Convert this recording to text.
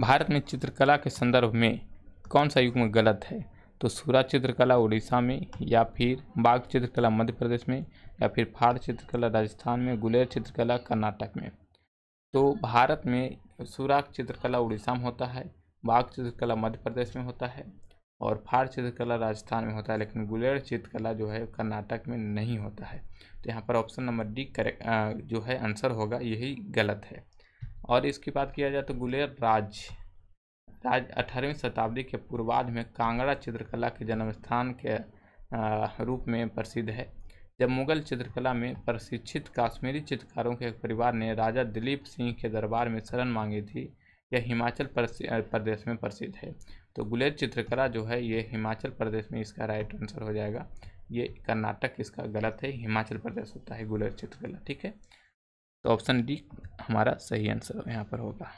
भारत में चित्रकला के संदर्भ में कौन सा में गलत है तो सूरा चित्रकला उड़ीसा में या फिर बाघ चित्रकला मध्य प्रदेश में या फिर फाड़ चित्रकला राजस्थान में गुलेर चित्रकला कर्नाटक में तो भारत में सूरा चित्रकला उड़ीसा में होता है बाघ चित्रकला मध्य प्रदेश में होता है और फाड़ चित्रकला राजस्थान में होता है लेकिन गुलेर चित्रकला जो है कर्नाटक में नहीं होता है तो यहाँ पर ऑप्शन नंबर डी करेक्ट जो है आंसर होगा यही गलत है और इसकी बात किया जाए तो गुलेर राज राज अठारहवीं शताब्दी के पूर्वाध में कांगड़ा चित्रकला के जन्म स्थान के रूप में प्रसिद्ध है जब मुगल चित्रकला में प्रशिक्षित काश्मीरी चित्रकारों के परिवार ने राजा दिलीप सिंह के दरबार में शरण मांगी थी यह हिमाचल प्रदेश में प्रसिद्ध है तो गुलेर चित्रकला जो है ये हिमाचल प्रदेश में इसका राइट आंसर हो जाएगा ये कर्नाटक इसका गलत है हिमाचल प्रदेश होता है गुलेर चित्रकला ठीक है तो ऑप्शन डी हमारा सही आंसर यहाँ पर होगा